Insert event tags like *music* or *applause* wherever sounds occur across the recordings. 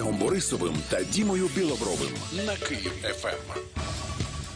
Олегом Борисовим та Дімою Білобровим на Київ ФМ.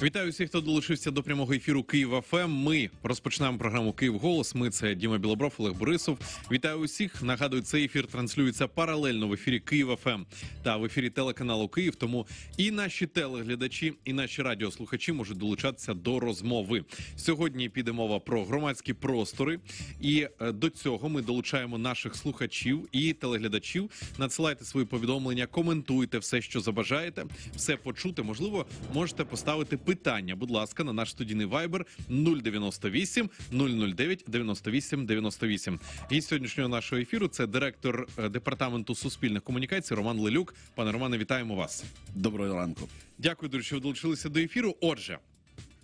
Вітаю всіх, хто долучився до прямого ефіру Київ ФМ. Ем. Ми розпочинаємо програму Київ Голос. Ми це Діма Білобров, Олег Борисов. Вітаю усіх. Нагадую, цей ефір транслюється паралельно в ефірі Київ ФМ ем» та в ефірі телеканалу Київ. Тому і наші телеглядачі, і наші радіослухачі можуть долучатися до розмови. Сьогодні піде мова про громадські простори, і е, до цього ми долучаємо наших слухачів і телеглядачів. Надсилайте свої повідомлення, коментуйте все, що забажаєте, все почути. Можливо, можете поставити питання, будь ласка, на наш студійний вайбер 098 009 98 98. І сьогоднішнього нашого ефіру це директор е, департаменту суспільних комунікацій Роман Лелюк. Пане Романе, вітаємо вас. Доброго ранку. Дякую, дуже, що ви долучилися до ефіру. Отже,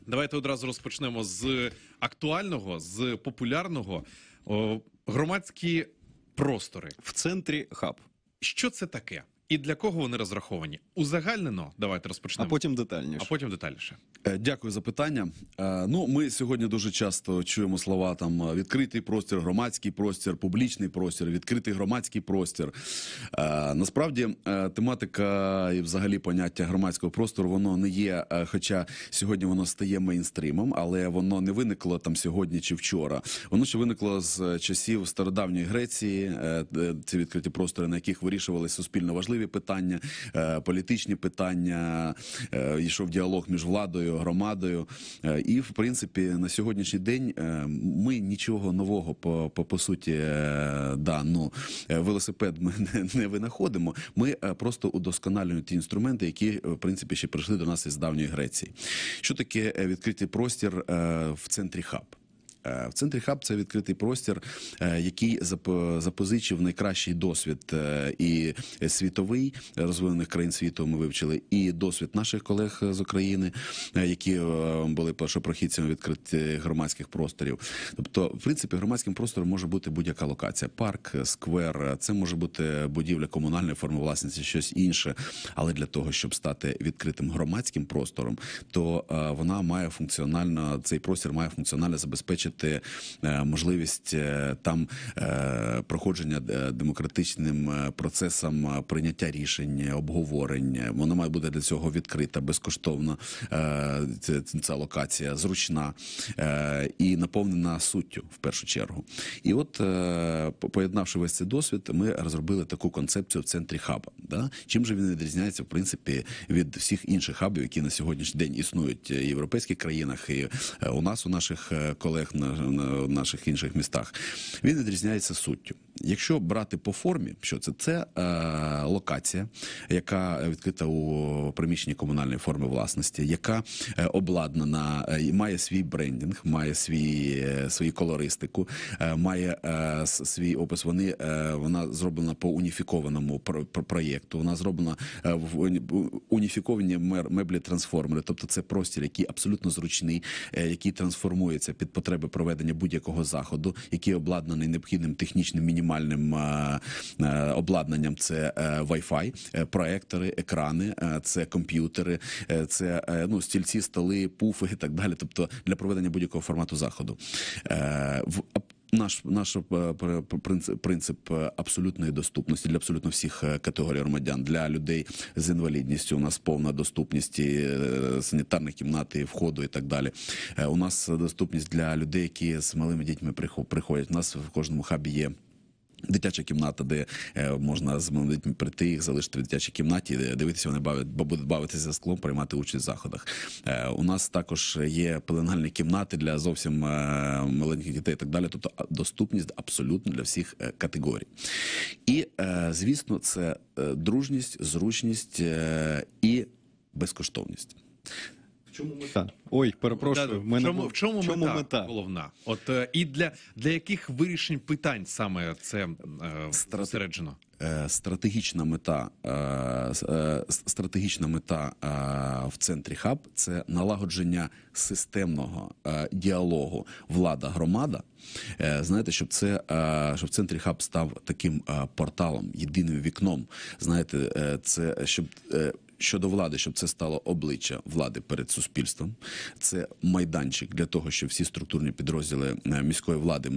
давайте одразу розпочнемо з актуального, з популярного О, громадські простори в центрі хаб. Що це таке? і для кого вони розраховані? Узагальнено, давайте розпочнемо. А потім детальніше. А потім детальніше. Е, дякую за питання. Е, ну, ми сьогодні дуже часто чуємо слова там е, відкритий простір, громадський простір, публічний простір, відкритий громадський простір. Насправді, тематика і взагалі поняття громадського простору воно не є. Хоча сьогодні воно стає мейнстрімом, але воно не виникло там сьогодні чи вчора. Воно ще виникло з часів стародавньої Греції, ці відкриті простори, на яких вирішували суспільно важливі важливі питання, е, політичні питання, е, йшов діалог між владою, громадою. Е, і в принципі, на сьогоднішній день ми нічого нового по по, по суті да, ну, велосипед ми *laughs* не, не винаходимо. Ми просто удосконалюємо ті інструменти, які в принципі ще прийшли до нас із давньої Греції. Що таке відкритий простір в центрі хаб? Е, в центрі хаб це відкритий простір, е, який запозичив найкращий досвід е, і світовий розвинених країн світу. Ми вивчили і досвід наших колег з України, які були першопрохідцями відкритих громадських просторів. Тобто, в принципі, громадським простором може бути будь-яка локація: парк, сквер, це може бути будівля комунальної форми власності, щось інше. Але для того, щоб стати відкритим громадським простором, то вона має функціонально цей простір має функціонально забезпечити забезпечити е, можливість е, там е, проходження демократичним процесом прийняття рішень, обговорень. Воно має бути для цього відкрита, безкоштовна ця локація, зручна і наповнена суттю в першу чергу. І от поєднавши весь цей досвід, ми розробили таку концепцію в центрі хаба. Да? Чим же він відрізняється в принципі від всіх інших хабів, які на сьогоднішній день існують в європейських країнах, і у нас у наших колег на, наших інших містах. Він відрізняється суттю. Якщо брати по формі, що це Це е, локація, яка відкрита у приміщенні комунальної форми власності, яка е, обладнана, е, має свій брендінг, має свій е, свою колористику, має е, свій опис. Вони е, вона зроблена по уніфікованому проєкту. Вона зроблена в уніфіковані меблі трансформери, тобто це простір, який абсолютно зручний, який трансформується під потреби проведення будь-якого заходу, який обладнаний необхідним технічним мінімальним нормальним е, е, обладнанням: це е, Wi-Fi, проектори, екрани, це комп'ютери, це ну стільці, столи, пуфи і так далі. Тобто для проведення будь-якого формату заходу. Наш наш принцип, принцип абсолютної доступності для абсолютно всіх категорій громадян для людей з інвалідністю. У нас повна доступність санітарних кімнат, входу і так далі. У нас доступність для людей, які з малими дітьми приходять. У нас в кожному хабі є. Дитяча кімната, де е, можна з молодими прийти їх, залишити в дитячій кімнаті, е, дивитися, вони бавлять, будуть бавитися за склом, приймати участь в заходах. Е, у нас також є пеленгальні кімнати для зовсім маленьких дітей і так далі. Тобто доступність абсолютно для всіх категорій. І, звісно, це дружність, зручність і безкоштовність чому мета? Ой, перепрошую. В мене чому, в чому, чому мета, мета головна? От е, і для для яких вирішень питань саме це е, зосереджено? Е, стратегічна мета е, е, стратегічна мета в центрі хаб це налагодження системного діалогу влада громада. Знаєте, щоб це щоб центрі хаб став таким порталом, єдиним вікном. Знаєте, це щоб щодо влади, щоб це стало обличчя влади перед суспільством. Це майданчик для того, щоб всі структурні підрозділи е, міської влади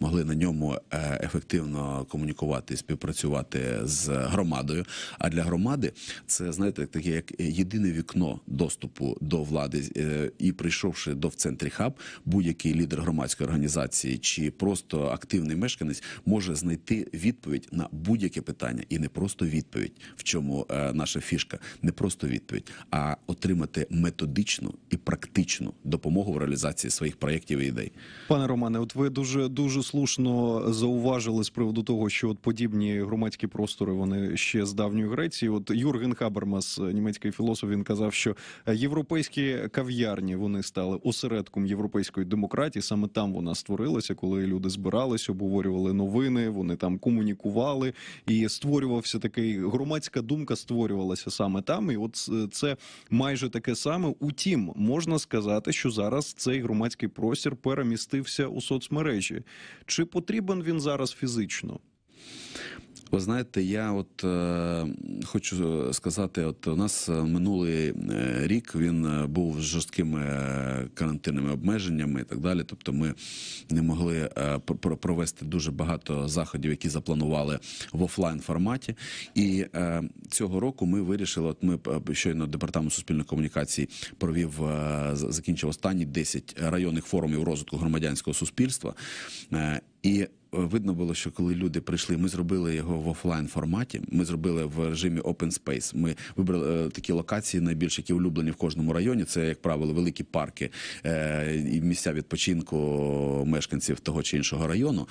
могли на ньому е, ефективно комунікувати і співпрацювати з громадою. А для громади це знаєте таке, як єдине вікно доступу до влади, е, і прийшовши до в центрі хаб, будь-який лідер громадської організації чи просто активний мешканець може знайти відповідь на будь-яке питання і не просто відповідь, в чому наша фішка. Не не просто відповідь, а отримати методичну і практичну допомогу в реалізації своїх проєктів і ідей. Пане Романе, от ви дуже дуже слушно зауважили з приводу того, що от подібні громадські простори вони ще з давньої Греції. От Юрген Хабермас, німецький філософ, він казав, що європейські кав'ярні вони стали осередком європейської демократії. Саме там вона створилася, коли люди збирались, обговорювали новини. Вони там комунікували і створювався такий громадська думка створювалася саме там самий. От е, це майже таке саме. Утім, можна сказати, що зараз цей громадський простір перемістився у соцмережі. Чи потрібен він зараз фізично? Ви знаєте, я от е, хочу сказати, от у нас е, минулий е, рік він е, був з жорсткими карантинними обмеженнями і так далі. Тобто, ми не могли провести дуже багато заходів, які запланували в офлайн форматі. І е, цього року ми вирішили. От ми щойно департамент суспільної комунікації провів е, закінчив останні 10 районних форумів розвитку громадянського суспільства. Е, і Е, видно було, що коли люди прийшли, ми зробили його в офлайн форматі. Ми зробили в режимі open space. Ми вибрали е, такі локації, найбільш які улюблені в кожному районі. Це, як правило, великі парки е, і місця відпочинку мешканців того чи іншого району.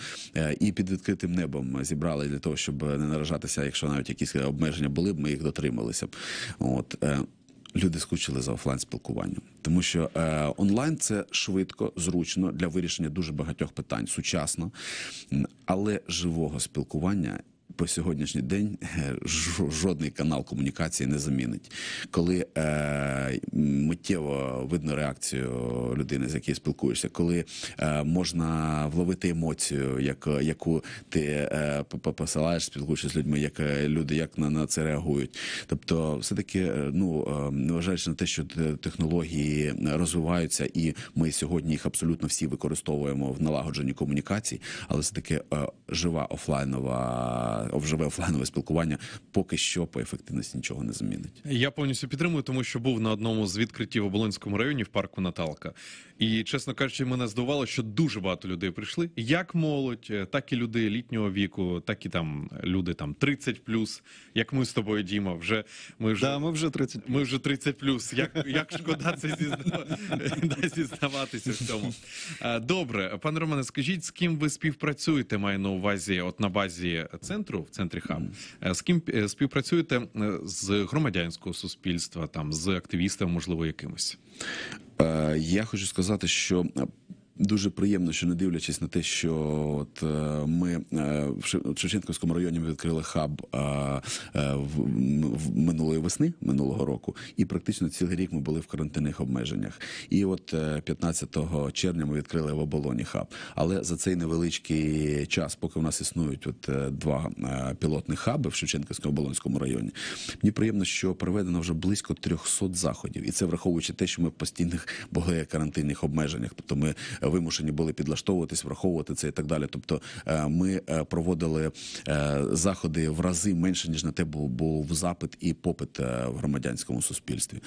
І під відкритим небом зібрали для того, щоб не наражатися, якщо навіть якісь обмеження були ми їх дотрималися. От Люди скучили за офлайн спілкуванням, тому що е, онлайн це швидко, зручно для вирішення дуже багатьох питань сучасно, але живого спілкування по сьогоднішній день е, жодний канал комунікації не замінить. Коли е, миттєво видно реакцію людини, з якою спілкуєшся, коли е, можна вловити емоцію, як, яку ти е, посилаєш, спілкуєшся з людьми, як е, люди як на, на це реагують. Тобто, все таки, е, ну неважаючи на те, що технології розвиваються, і ми сьогодні їх абсолютно всі використовуємо в налагодженні комунікації, але все таки е, жива офлайнова а вживе офлайнове спілкування поки що по ефективності нічого не змінить. Я повністю підтримую, тому що був на одному з відкриттів в Оболонському районі в парку Наталка, і чесно кажучи, мене здивувало, що дуже багато людей прийшли. Як молодь, е, так і люди літнього віку, так і там люди там 30 плюс. Як ми з тобою, Діма, вже ми вже да, ми вже 30 плюс. Ми вже 30 плюс. Як як шкода це *laughs* зізнаватися в цьому? Е, добре, пане Романе, скажіть, з ким ви співпрацюєте? Маю на увазі, от на базі центру центру в центрі хаб. Е, з ким е, співпрацюєте е, з громадянського суспільства, там з активістами, можливо, якимось? Я хочу сказати, що дуже приємно, що не дивлячись на те, що от е, ми е, в Шевченківському районі відкрили хаб е, в минулої весни минулого року, і практично цілий рік ми були в карантинних обмеженнях. І от 15 червня ми відкрили в оболоні хаб. Але за цей невеличкий час, поки в нас існують от два пілотних хаби в Шевченківському оболонському районі, мені приємно, що проведено вже близько 300 заходів, і це враховуючи те, що ми в постійних були карантинних обмеженнях, тобто ми вимушені були підлаштовуватись, враховувати це і так далі. Тобто е, ми е, проводили е, заходи в рази менше ніж на те, був запит і попит в громадянському суспільстві.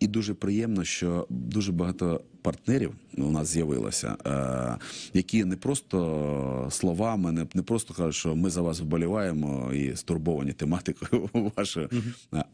І дуже приємно, що дуже багато партнерів у нас з'явилося, е, які не просто словами, не просто кажуть, що ми за вас вболіваємо і стурбовані тематикою *laughs* вашою,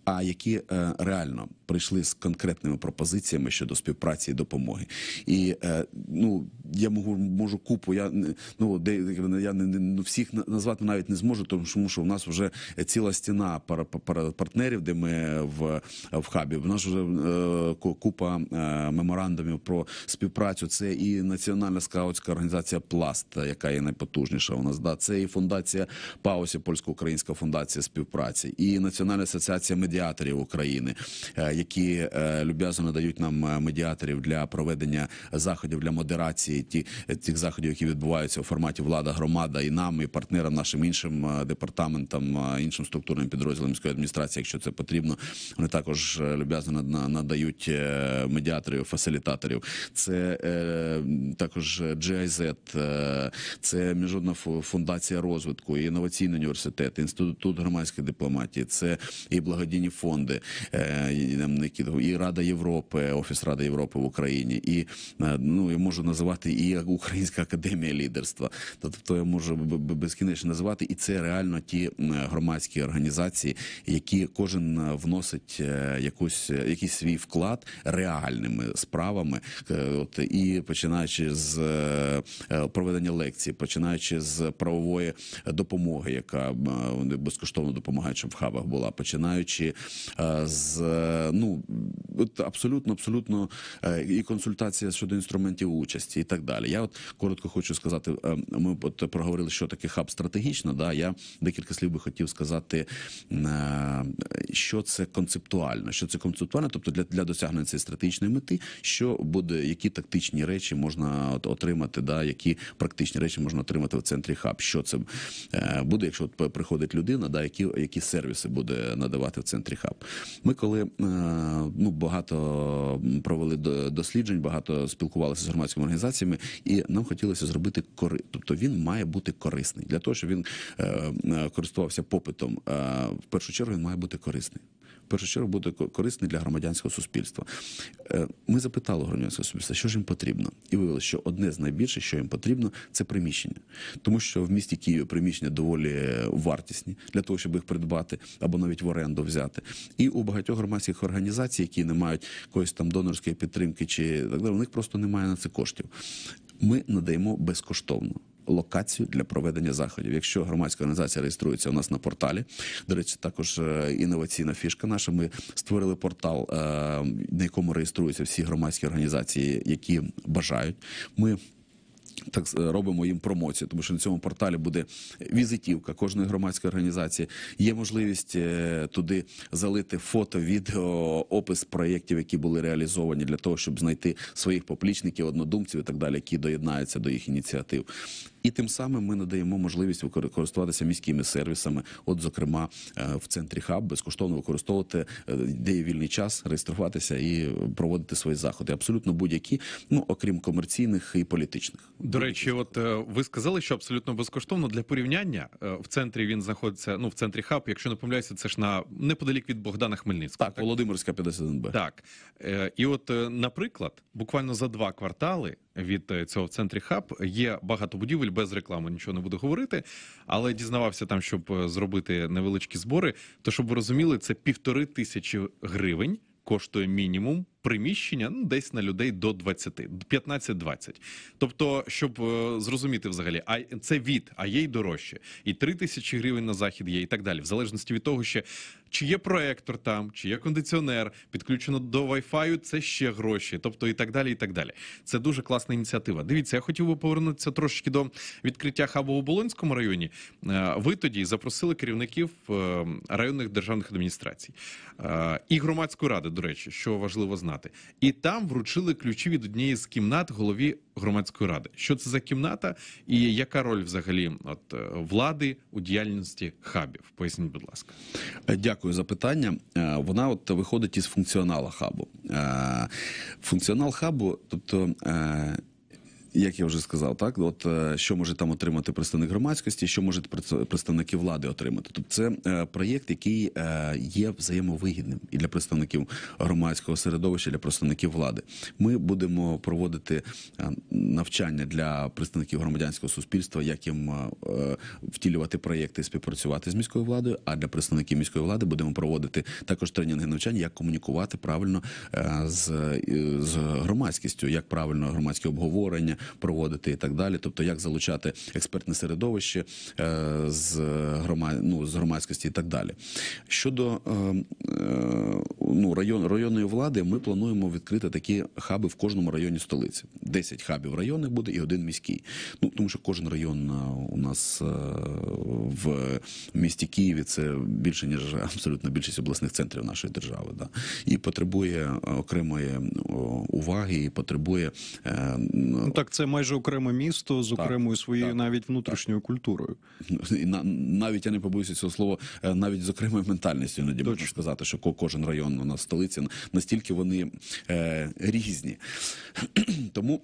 а які е, реально прийшли з конкретними пропозиціями щодо співпраці і допомоги. І е, ну я можу, можу купу. Я ну де я не, не ну, всіх назвати навіть не зможу, тому що в нас вже ціла стіна пар, пар, партнерів, де ми в в хабі. В нас вже е, купа е, меморандумів про співпрацю. Це і національна скаутська організація Пласт, яка є найпотужніша у нас. Да, це і фундація Паусі, польсько-українська фундація співпраці, і Національна асоціація медіаторів України, е, які е, люб'язно надають нам е, медіаторів для проведення заходів для модерації ті тих заходів, які відбуваються у форматі влада, громада і нам, і партнерам нашим іншим департаментам, іншим структурним підрозділам міської адміністрації, якщо це потрібно. Вони також люб'язно надають медіаторів, фасилітаторів це е, також GIZ, е, це міжнародна фундація розвитку, і інноваційний університет, інститут громадської дипломатії, це і благодійні фонди, е, і Рада Європи, Офіс Ради Європи в Україні, і е, ну я можу називати і Українська академія лідерства. Ну, тобто я можу безкінечно називати, і це реально ті громадські організації, які кожен е, вносить е, якусь е, якийсь свій вклад реальними справами Е, от і починаючи з е, е, проведення лекцій, починаючи з правової допомоги, яка безкоштовно допомагає, щоб в хабах була, починаючи з ну абсолютно, абсолютно і консультація щодо інструментів участі, і так далі. Я от коротко хочу сказати, ми от проговорили, що таке хаб стратегічно. Да, я декілька слів би хотів сказати, що це концептуально, що це концептуально, тобто для, для досягнення цієї стратегічної мети, що буде буде, які тактичні речі можна отримати, да, які практичні речі можна отримати в центрі хаб. Що це е, буде, якщо приходить людина, да, які які сервіси буде надавати в центрі хаб. Ми коли е, ну, багато провели досліджень, багато спілкувалися з громадськими організаціями, і нам хотілося зробити кори. Тобто він має бути корисний. Для того, щоб він е, користувався попитом, в першу чергу він має бути корисний першу чергу буде корисний для громадянського суспільства. Е, ми запитали громадянського суспільства, що ж їм потрібно, і виявили, що одне з найбільших, що їм потрібно, це приміщення, тому що в місті Києві приміщення доволі вартісні для того, щоб їх придбати або навіть в оренду взяти. І у багатьох громадських організацій, які не мають якоїсь там донорської підтримки чи так далі, у них просто немає на це коштів. Ми надаємо безкоштовно локацію для проведення заходів. Якщо громадська організація реєструється у нас на порталі, до речі, також е, інноваційна фішка наша. Ми створили портал, е, на якому реєструються всі громадські організації, які бажають. Ми так робимо їм промоцію, тому що на цьому порталі буде візитівка кожної громадської організації. Є можливість е, туди залити фото, відео, опис проєктів, які були реалізовані для того, щоб знайти своїх поплічників, однодумців і так далі, які доєднаються до їх ініціатив і тим самим ми надаємо можливість користуватися міськими сервісами. От, зокрема, е, в центрі хаб безкоштовно використовувати е, де є вільний час, реєструватися і проводити свої заходи. Абсолютно будь-які, ну окрім комерційних і політичних. До речі, от е, ви сказали, що абсолютно безкоштовно для порівняння в центрі він знаходиться. Ну в центрі хаб, якщо не помиляюся, це ж на неподалік від Богдана Хмельницького. Так, так? Володимирська 51Б. Так і от, наприклад, буквально за два квартали від е, цього в центрі хаб. Є багато будівель без реклами, нічого не буду говорити. Але дізнавався там, щоб е, зробити невеличкі збори. То щоб ви розуміли, це півтори тисячі гривень. Коштує мінімум приміщення ну, десь на людей до 20, 15-20. Тобто, щоб е, зрозуміти взагалі, а це від, а є й дорожче, і 3 тисячі гривень на захід є, і так далі, в залежності від того, що чи є проектор там, чи є кондиціонер, підключено до Wi-Fi, це ще гроші, тобто і так далі. і так далі. Це дуже класна ініціатива. Дивіться, я хотів би повернутися трошечки до відкриття хабу у Болонському районі. Е, ви тоді запросили керівників е, районних державних адміністрацій е, і громадської ради, до речі, що важливо знати, і там вручили ключі від однієї з кімнат голові громадської ради. Що це за кімната і яка роль взагалі от влади у діяльності хабів? Поясніть, будь ласка, дякую дякую за питання. Е, вона от виходить із функціонала хабу. Е, функціонал хабу, тобто е, як я вже сказав, так от е, що може там отримати представник громадськості, що можуть представники влади отримати. Тобто це е, проєкт, який е, є взаємовигідним і для представників громадського середовища, і для представників влади. Ми будемо проводити навчання для представників громадянського суспільства, як їм втілювати проєкти, і співпрацювати з міською владою. А для представників міської влади будемо проводити також тренінги навчання, як комунікувати правильно з, з громадськістю, як правильно громадські обговорення, проводити і так далі. Тобто, як залучати експертне середовище е, з громад... ну, з громадськості і так далі. Щодо ем, е, ну, район районної влади ми плануємо відкрити такі хаби в кожному районі столиці. Десять хабів районних буде і один міський. Ну тому що кожен район е, у нас е, в місті Києві це більше ніж абсолютно більшість обласних центрів нашої держави. Да? І потребує е, окремої уваги, і потребує ну, так. Це майже окреме місто з окремою своєю так, навіть внутрішньою так. культурою. Ну, навіть я не побоюся цього слова, навіть з окремою ментальністю іноді можна сказати, що кожен район вона столиці, Настільки вони е, різні. *clears throat* Тому.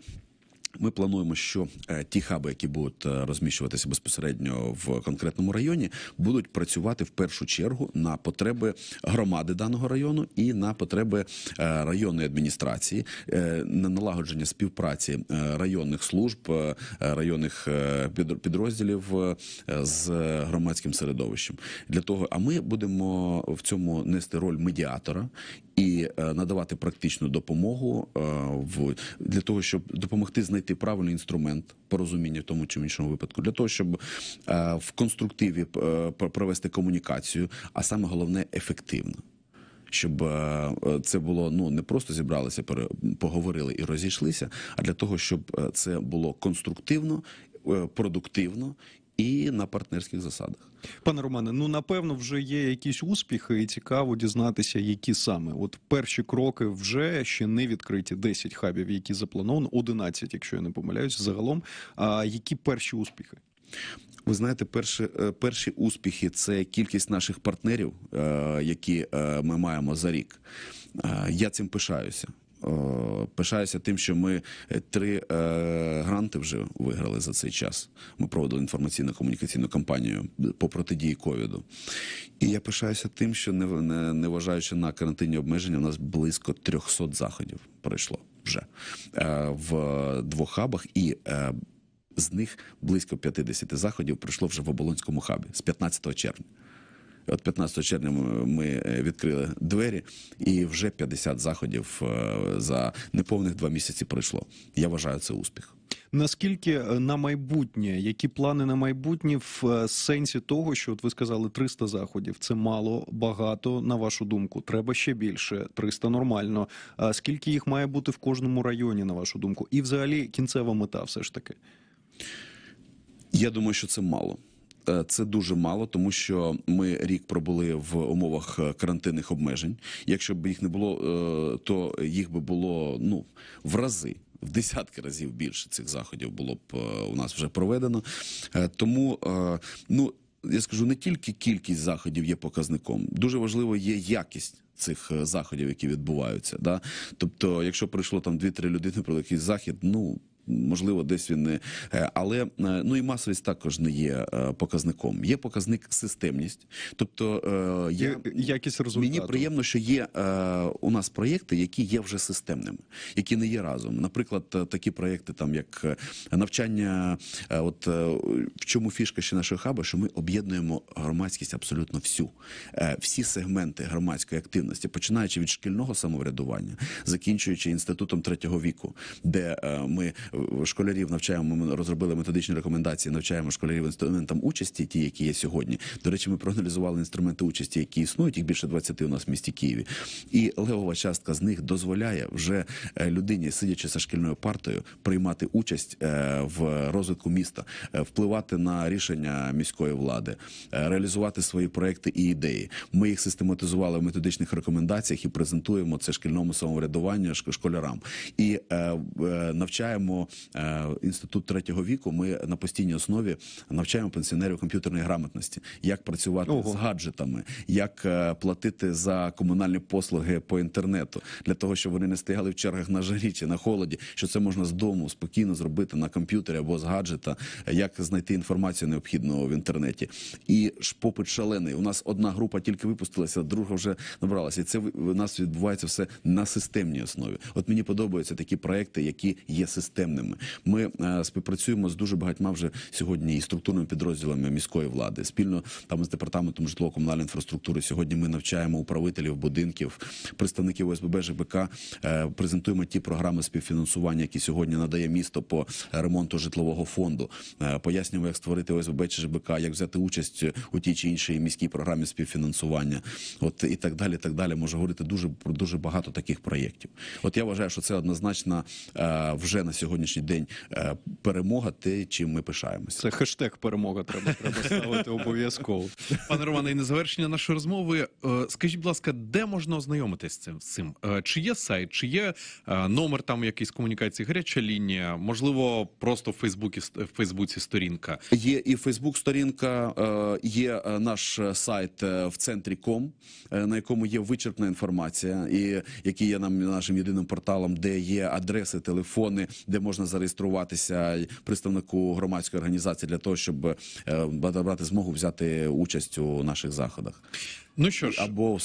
Ми плануємо, що е, ті хаби, які будуть е, розміщуватися безпосередньо в конкретному районі, будуть працювати в першу чергу на потреби громади даного району і на потреби е, районної адміністрації, на налагодження співпраці районних служб, районних підрозділів з громадським середовищем. Для того, а ми будемо в цьому нести роль медіатора і е, надавати практичну допомогу е, в для того, щоб допомогти знайти правильний інструмент порозуміння в тому чи іншому випадку, для того, щоб е, в конструктиві провести комунікацію, а саме головне ефективно. Щоб це було ну не просто зібралися, поговорили і розійшлися, а для того, щоб це було конструктивно, продуктивно і на партнерських засадах. Пане Романе, ну напевно, вже є якісь успіхи, і цікаво дізнатися, які саме от перші кроки вже ще не відкриті. 10 хабів, які заплановано, 11, якщо я не помиляюсь, загалом. А які перші успіхи? Ви знаєте, перші е, перші успіхи це кількість наших партнерів, е, які е, ми маємо за рік. Я цим пишаюся. Е, пишаюся тим, що ми е, три е, гранти вже виграли за цей час. Ми проводили інформаційно-комунікаційну кампанію по протидії ковіду. І я пишаюся тим, що не, не, не вважаючи на карантинні обмеження, у нас близько 300 заходів пройшло вже в двох хабах і. З них близько 50 заходів пройшло вже в оболонському хабі з 15 червня. От 15 червня ми е, відкрили двері, і вже 50 заходів е, за неповних два місяці пройшло. Я вважаю це успіх. Наскільки е, на майбутнє, які плани на майбутнє в сенсі того, що от ви сказали 300 заходів? Це мало, багато на вашу думку. Треба ще більше. 300 нормально. А скільки їх має бути в кожному районі, на вашу думку? І взагалі кінцева мета, все ж таки? Я думаю, що це мало. Е, це дуже мало, тому що ми рік пробули в умовах е, карантинних обмежень. Якщо б їх не було, е, то їх би було ну в рази. В десятки разів більше цих заходів було б у нас вже проведено. Тому ну я скажу не тільки кількість заходів є показником дуже важливо є якість. Цих заходів, які відбуваються, да тобто, якщо прийшло там 2-3 людини про такий захід, ну можливо, десь він не е, але е, ну і масовість також не є е, показником. Є показник системність, тобто я якість результату. Мені приємно, що є у нас проєкти, які є вже системними, які не є разом. Наприклад, такі проєкти, там як навчання, от в чому фішка ще нашого хаба, що ми об'єднуємо громадськість абсолютно всю, всі сегменти громадської активності, починаючи від шкільного самоврядування, закінчуючи інститутом третього віку, де ми школярів навчаємо. Ми розробили методичні рекомендації, навчаємо школярів інструментам участі, ті, які є сьогодні. До речі, ми проаналізували інструменти участі, які існують, їх більше 20 у нас в місті Києві. І левова частка з них дозволяє вже е, людині, сидячи за шкільною партою, приймати участь е, в розвитку міста, е, впливати на рішення міської влади, реалізувати свої проекти і ідеї. Ми їх систематизували в методичних рекомендаціях і презентуємо це шкільному самоврядуванню школярам і навчаємо Е, інститут третього віку ми на постійній основі навчаємо пенсіонерів комп'ютерної грамотності, як працювати Ого. з гаджетами, як е, платити за комунальні послуги по інтернету для того, щоб вони не стояли в чергах на жарі чи на холоді. Що це можна з дому спокійно зробити на комп'ютері або з гаджета, як знайти інформацію необхідну в інтернеті, і ж попит шалений. У нас одна група тільки випустилася, друга вже набралася. І це у нас відбувається все на системній основі. От мені подобаються такі проекти, які є системними ефективними. Ми е, співпрацюємо з дуже багатьма вже сьогодні і структурними підрозділами міської влади спільно там з департаментом житлово-комунальної інфраструктури. Сьогодні ми навчаємо управителів будинків, представників ОСББ ЖБК. Е, презентуємо ті програми співфінансування, які сьогодні надає місто по ремонту житлового фонду. Е, пояснюємо, як створити ОСББ чи ЖБК, як взяти участь у тій чи іншій міській програмі співфінансування. От і так далі. Так далі можу говорити дуже про дуже багато таких проєктів. От я вважаю, що це однозначно вже на сьогодні сьогоднішній день е, перемога те, чим ми пишаємося. Це хештег перемога. Треба треба ставити обов'язково. Пане Романе, і на завершення нашої розмови. Е, скажіть, будь ласка, де можна ознайомитися з цим? цим? Е, чи є сайт, чи є номер там якісь комунікації, гаряча лінія? Можливо, просто в Фейсбуці в Фейсбуці сторінка. Є і Фейсбук сторінка, є наш сайт в центрі ком, на якому є вичерпна інформація, і який є нам нашим єдиним порталом, де є адреси, телефони, де можна можна зареєструватися представнику громадської організації для того, щоб е, брати змогу взяти участь у наших заходах. Ну що ж або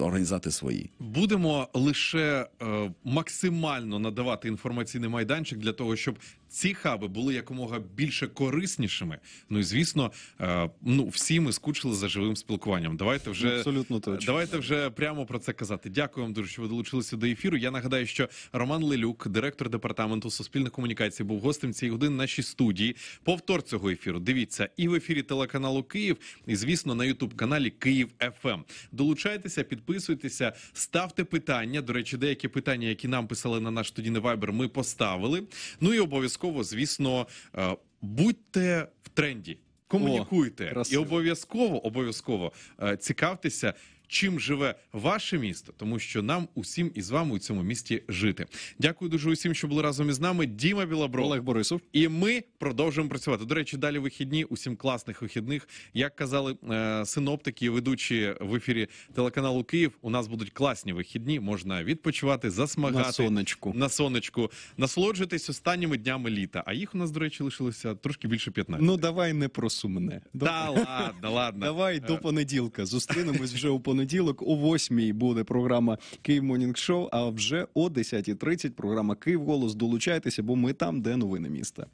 організати свої, будемо лише е, максимально надавати інформаційний майданчик для того, щоб ці хаби були якомога більше кориснішими. Ну і звісно, е, ну всі ми скучили за живим спілкуванням. Давайте вже абсолютно точно. давайте вже прямо про це казати. Дякую вам дуже, що ви долучилися до ефіру. Я нагадаю, що Роман Лелюк, директор департаменту суспільних комунікацій, був гостем цієї години нашій студії. Повтор цього ефіру. Дивіться і в ефірі телеканалу Київ, і звісно, на Ютуб каналі Київ ФМ. FM. Долучайтеся, підписуйтеся, ставте питання. До речі, деякі питання, які нам писали на наш тоді не вайбер, ми поставили. Ну і обов'язково, звісно, е, будьте в тренді. Комунікуйте О, і обов'язково обов'язково е, цікавтеся, чим живе ваше місто, тому що нам усім із вами у цьому місті жити. Дякую дуже усім, що були разом із нами. Діма Білабро, Олег Борисов, і ми продовжуємо працювати. До речі, далі вихідні усім класних вихідних. Як казали е, синоптики, ведучі в ефірі телеканалу Київ, у нас будуть класні вихідні. Можна відпочивати, засмагати на сонечку, на сонечку, насолоджуйтесь останніми днями літа. А їх у нас, до речі, лишилося трошки більше 15. Ну давай не про сумне. Да ладно, ладно. Давай до е. понеділка. Зустрінемось вже у понеділка понеділок о 8-й буде програма Київ Монінг Шоу. А вже о 10.30 програма Київ Голос. Долучайтеся, бо ми там, де новини міста.